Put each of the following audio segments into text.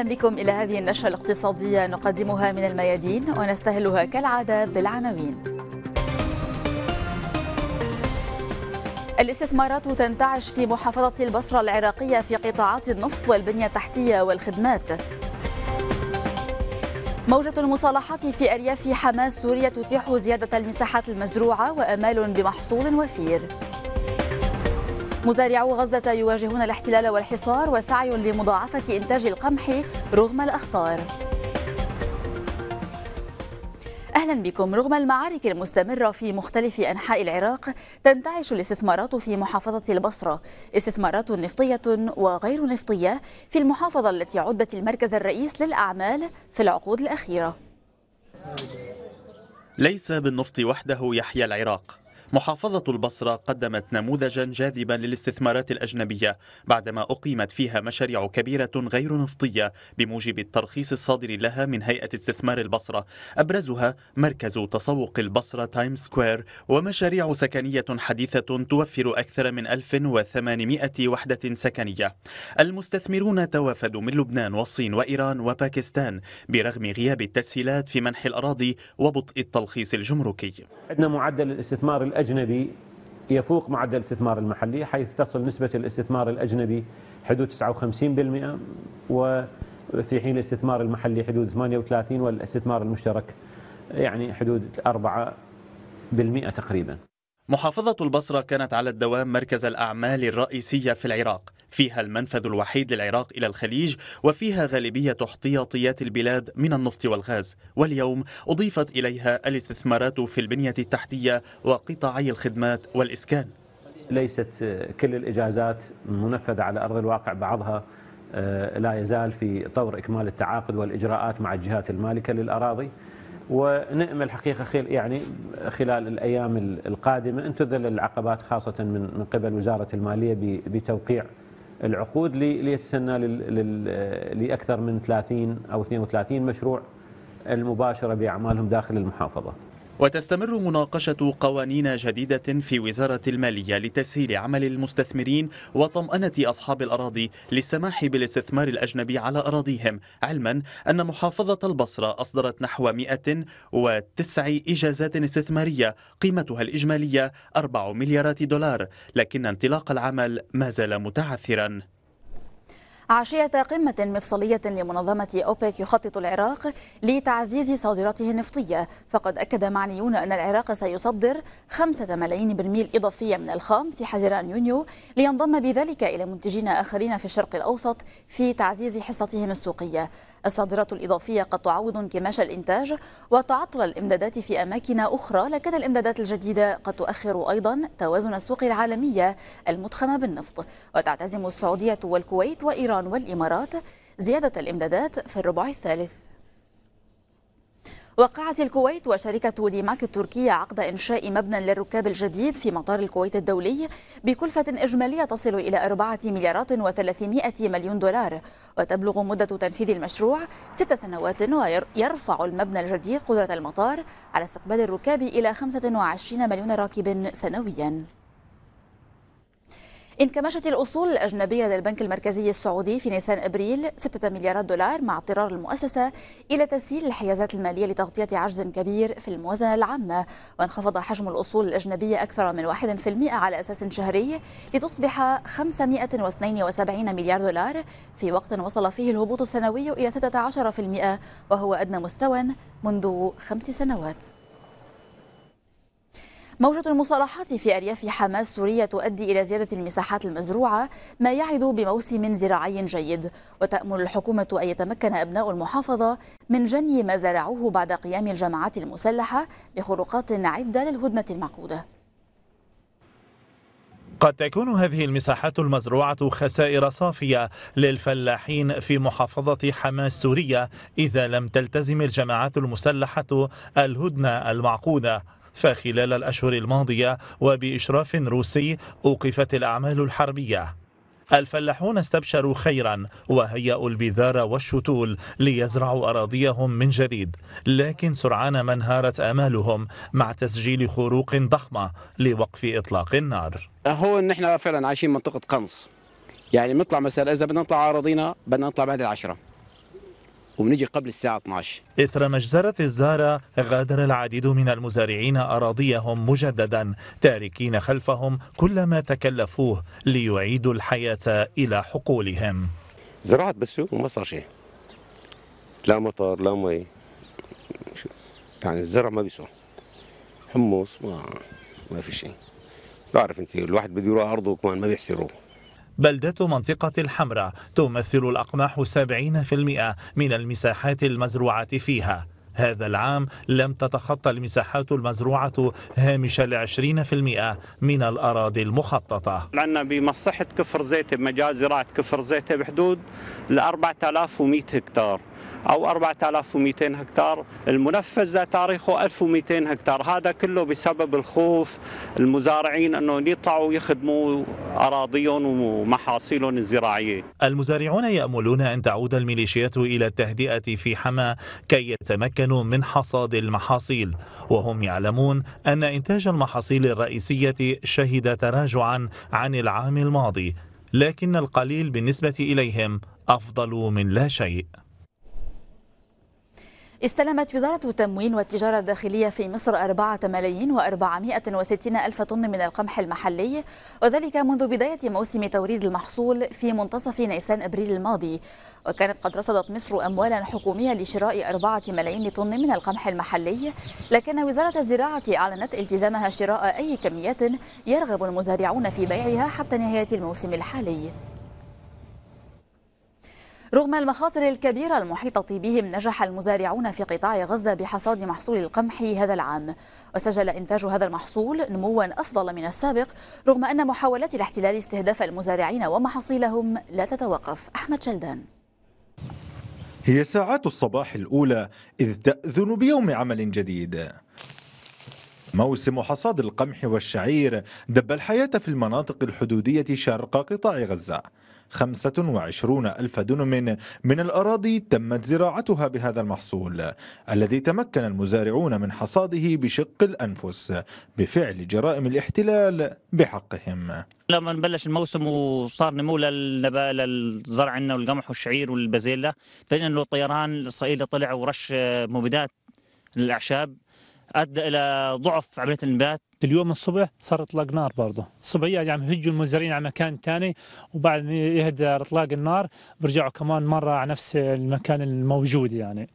اهلا بكم الى هذه النشره الاقتصاديه نقدمها من الميادين ونستهلها كالعاده بالعناوين. الاستثمارات تنتعش في محافظه البصره العراقيه في قطاعات النفط والبنيه التحتيه والخدمات. موجة المصالحات في أرياف حماس سوريا تتيح زيادة المساحات المزروعة وأمال بمحصول وفير. مزارعو غزة يواجهون الاحتلال والحصار وسعي لمضاعفة إنتاج القمح رغم الأخطار أهلا بكم رغم المعارك المستمرة في مختلف أنحاء العراق تنتعش الاستثمارات في محافظة البصرة استثمارات نفطية وغير نفطية في المحافظة التي عدت المركز الرئيس للأعمال في العقود الأخيرة ليس بالنفط وحده يحيا العراق محافظة البصرة قدمت نموذجا جاذبا للاستثمارات الأجنبية بعدما أقيمت فيها مشاريع كبيرة غير نفطية بموجب الترخيص الصادر لها من هيئة استثمار البصرة أبرزها مركز تسوق البصرة تايم سكوير ومشاريع سكنية حديثة توفر أكثر من 1800 وحدة سكنية المستثمرون توافدوا من لبنان والصين وإيران وباكستان برغم غياب التسهيلات في منح الأراضي وبطء التلخيص الجمركي عندنا معدل الاستثمار الأجنبي يفوق معدل الاستثمار المحلي حيث تصل نسبة الاستثمار الأجنبي حدود 59% وفي حين الاستثمار المحلي حدود 38 والاستثمار المشترك يعني حدود 4% تقريبا محافظة البصرة كانت على الدوام مركز الأعمال الرئيسية في العراق فيها المنفذ الوحيد للعراق إلى الخليج وفيها غالبية احتياطيات البلاد من النفط والغاز واليوم أضيفت إليها الاستثمارات في البنية التحتية وقطاعي الخدمات والإسكان ليست كل الإجازات منفذة على أرض الواقع بعضها آه، لا يزال في طور إكمال التعاقد والإجراءات مع الجهات المالكة للأراضي ونأمل حقيقة خير يعني خلال الأيام القادمة أن تذل العقبات خاصة من قبل وزارة المالية بتوقيع العقود ليتسنى لاكثر من 30 او 32 مشروع المباشره باعمالهم داخل المحافظه. وتستمر مناقشة قوانين جديدة في وزارة المالية لتسهيل عمل المستثمرين وطمأنة أصحاب الأراضي للسماح بالاستثمار الأجنبي على أراضيهم علما أن محافظة البصرة أصدرت نحو 109 إجازات استثمارية قيمتها الإجمالية 4 مليارات دولار لكن انطلاق العمل ما زال متعثرا عشية قمة مفصلية لمنظمة أوبك يخطط العراق لتعزيز صادراته النفطية فقد أكد معنيون أن العراق سيصدر خمسة ملايين برميل إضافية من الخام في حزيران يونيو لينضم بذلك إلى منتجين آخرين في الشرق الأوسط في تعزيز حصتهم السوقية الصادرات الإضافية قد تعوض انكماش الإنتاج وتعطل الإمدادات في أماكن أخرى لكن الإمدادات الجديدة قد تؤخر أيضا توازن السوق العالمية المتخمة بالنفط وتعتزم السعودية والكويت وإيران إيران والإمارات زيادة الإمدادات في الربع الثالث وقعت الكويت وشركة ليماك التركية عقد إنشاء مبنى للركاب الجديد في مطار الكويت الدولي بكلفة إجمالية تصل إلى أربعة مليارات وثلاثمائة مليون دولار وتبلغ مدة تنفيذ المشروع ست سنوات ويرفع المبنى الجديد قدرة المطار على استقبال الركاب إلى 25 مليون راكب سنوياً انكمشت الأصول الأجنبية للبنك المركزي السعودي في نيسان أبريل 6 مليارات دولار مع اضطرار المؤسسة إلى تسهيل الحيازات المالية لتغطية عجز كبير في الموازنة العامة وانخفض حجم الأصول الأجنبية أكثر من 1% على أساس شهري لتصبح 572 مليار دولار في وقت وصل فيه الهبوط السنوي إلى 16% وهو أدنى مستوى منذ خمس سنوات موجة المصالحات في أرياف حماس سورية تؤدي إلى زيادة المساحات المزروعة ما يعد بموسم زراعي جيد وتأمل الحكومة أن يتمكن أبناء المحافظة من جني ما زرعوه بعد قيام الجماعات المسلحة بخروقات عدة للهدنة المعقودة قد تكون هذه المساحات المزروعة خسائر صافية للفلاحين في محافظة حماس سورية إذا لم تلتزم الجماعات المسلحة الهدنة المعقودة فخلال الأشهر الماضية وبإشراف روسي أوقفت الأعمال الحربية الفلاحون استبشروا خيرا وهيأوا البذار والشتول ليزرعوا أراضيهم من جديد لكن سرعان ما انهارت آمالهم مع تسجيل خروق ضخمة لوقف إطلاق النار هو إن إحنا فعلا عايشين منطقة قنص يعني نطلع مثلا إذا بدنا نطلع أراضينا بدنا نطلع بعد العشرة وبنجي قبل الساعة 12 إثر مجزرة الزارة غادر العديد من المزارعين أراضيهم مجددا تاركين خلفهم كل ما تكلفوه ليعيدوا الحياة إلى حقولهم زرعت بس وما صار شيء لا مطر لا مي يعني الزرع ما بيسوى حمص ما ما في شيء بتعرف انت الواحد بده يروح ارضه كمان ما بيحسروه بلدة منطقة الحمراء تمثل الأقماح 70% من المساحات المزروعة فيها هذا العام لم تتخطى المساحات المزروعة هامش العشرين في المئة من الأراضي المخططة عندنا بمصحة كفر زيت بمجال زراعة كفر زيت بحدود آلاف 4100 هكتار أو 4200 هكتار المنفذ لتاريخه 1200 هكتار هذا كله بسبب الخوف المزارعين أنهم يطلعوا يخدموا أراضيهم ومحاصيلهم الزراعية المزارعون يأملون أن تعود الميليشيات إلى التهدئة في حما كي يتمكنوا من حصاد المحاصيل وهم يعلمون أن إنتاج المحاصيل الرئيسية شهد تراجعا عن العام الماضي لكن القليل بالنسبة إليهم أفضل من لا شيء استلمت وزارة التموين والتجارة الداخلية في مصر 4 ملايين و460 ألف طن من القمح المحلي وذلك منذ بداية موسم توريد المحصول في منتصف نيسان أبريل الماضي وكانت قد رصدت مصر أموالا حكومية لشراء 4 ملايين طن من القمح المحلي لكن وزارة الزراعة أعلنت التزامها شراء أي كميات يرغب المزارعون في بيعها حتى نهاية الموسم الحالي رغم المخاطر الكبيرة المحيطة بهم نجح المزارعون في قطاع غزة بحصاد محصول القمح هذا العام وسجل إنتاج هذا المحصول نموا أفضل من السابق رغم أن محاولات الاحتلال استهداف المزارعين ومحاصيلهم لا تتوقف أحمد شلدان هي ساعات الصباح الأولى إذ تأذن بيوم عمل جديد موسم حصاد القمح والشعير دب الحياة في المناطق الحدودية شرق قطاع غزة 25 ألف دنم من الأراضي تمت زراعتها بهذا المحصول الذي تمكن المزارعون من حصاده بشق الأنفس بفعل جرائم الاحتلال بحقهم لما نبلش الموسم وصار نمو للنبا للزرع عندنا والقمح والشعير والبازيلا فجأة انه الطيران الإسرائيلي طلع ورش مبيدات للأعشاب ادى الى ضعف عمليه الانبات اليوم الصبح صار اطلاق نار برضه الصبح يعني عم يهجوا المزارعين على مكان ثاني وبعد ما يهدى اطلاق النار بيرجعوا كمان مره على نفس المكان الموجود يعني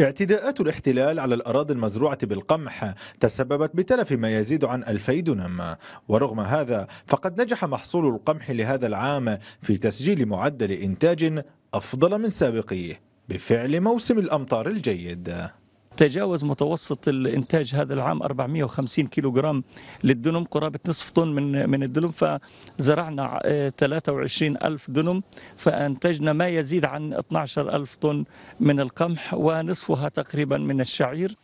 اعتداءات الاحتلال على الأراضي المزروعة بالقمح تسببت بتلف ما يزيد عن 2000 دونم ورغم هذا فقد نجح محصول القمح لهذا العام في تسجيل معدل إنتاج أفضل من سابقيه بفعل موسم الأمطار الجيد تجاوز متوسط الانتاج هذا العام 450 كيلوغرام للدنم قرابه نصف طن من من الدنم فزرعنا 23 ألف دنم فانتجنا ما يزيد عن 12 ألف طن من القمح ونصفها تقريبا من الشعير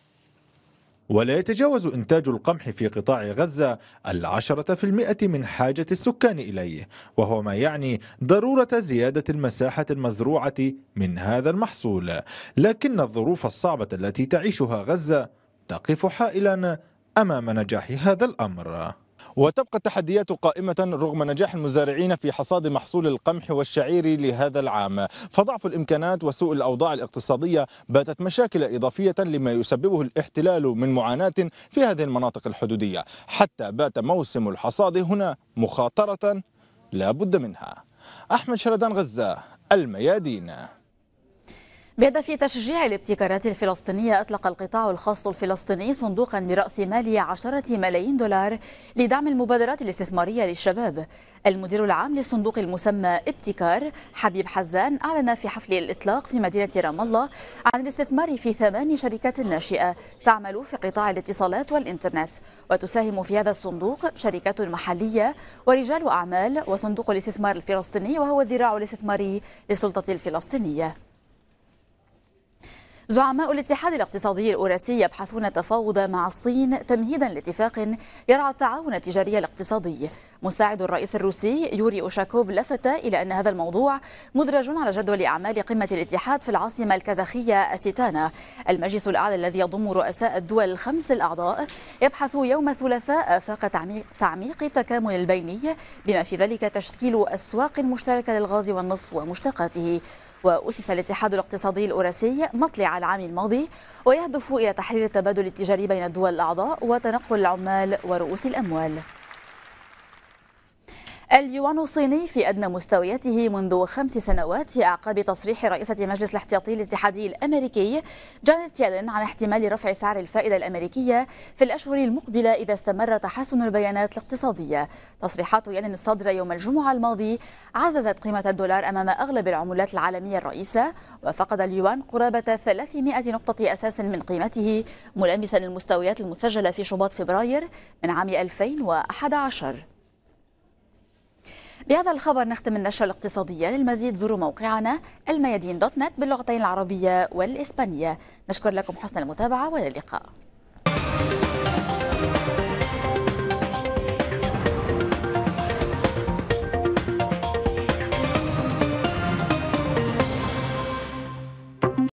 ولا يتجاوز إنتاج القمح في قطاع غزة العشرة في المئة من حاجة السكان إليه وهو ما يعني ضرورة زيادة المساحة المزروعة من هذا المحصول لكن الظروف الصعبة التي تعيشها غزة تقف حائلا أمام نجاح هذا الأمر وتبقى التحديات قائمة رغم نجاح المزارعين في حصاد محصول القمح والشعير لهذا العام فضعف الإمكانات وسوء الأوضاع الاقتصادية باتت مشاكل إضافية لما يسببه الاحتلال من معاناة في هذه المناطق الحدودية حتى بات موسم الحصاد هنا مخاطرة لا بد منها أحمد شردان غزة الميادين بهدف تشجيع الابتكارات الفلسطينية أطلق القطاع الخاص الفلسطيني صندوقا برأس مالي عشرة ملايين دولار لدعم المبادرات الاستثمارية للشباب المدير العام للصندوق المسمى ابتكار حبيب حزان أعلن في حفل الإطلاق في مدينة رام الله عن الاستثمار في ثمان شركات ناشئة تعمل في قطاع الاتصالات والإنترنت وتساهم في هذا الصندوق شركات محلية ورجال أعمال وصندوق الاستثمار الفلسطيني وهو الذراع الاستثماري للسلطة الفلسطينية زعماء الاتحاد الاقتصادي الأوراسي يبحثون تفاوض مع الصين تمهيدا لاتفاق يرعى التعاون التجاري الاقتصادي مساعد الرئيس الروسي يوري أوشاكوف لفت إلى أن هذا الموضوع مدرج على جدول أعمال قمة الاتحاد في العاصمة الكازاخية أستانا المجلس الأعلى الذي يضم رؤساء الدول الخمس الأعضاء يبحث يوم الثلاثاء آفاق تعميق التكامل البيني بما في ذلك تشكيل أسواق مشتركة للغاز والنفط ومشتقاته وأسس الاتحاد الاقتصادي الأوراسي مطلع العام الماضي ويهدف إلى تحرير التبادل التجاري بين الدول الأعضاء وتنقل العمال ورؤوس الأموال اليوان الصيني في أدنى مستوياته منذ خمس سنوات في أعقاب تصريح رئيسة مجلس الاحتياطي الاتحادي الأمريكي جانيت يالين عن احتمال رفع سعر الفائدة الأمريكية في الأشهر المقبلة إذا استمر تحسن البيانات الاقتصادية تصريحات يالين الصادرة يوم الجمعة الماضي عززت قيمة الدولار أمام أغلب العملات العالمية الرئيسة وفقد اليوان قرابة 300 نقطة أساس من قيمته ملامسا المستويات المسجلة في شباط فبراير من عام 2011 بهذا الخبر نختم النشرة الاقتصادية للمزيد زوروا موقعنا الميادين دوت نت باللغتين العربية والإسبانية نشكر لكم حسن المتابعة وإلى اللقاء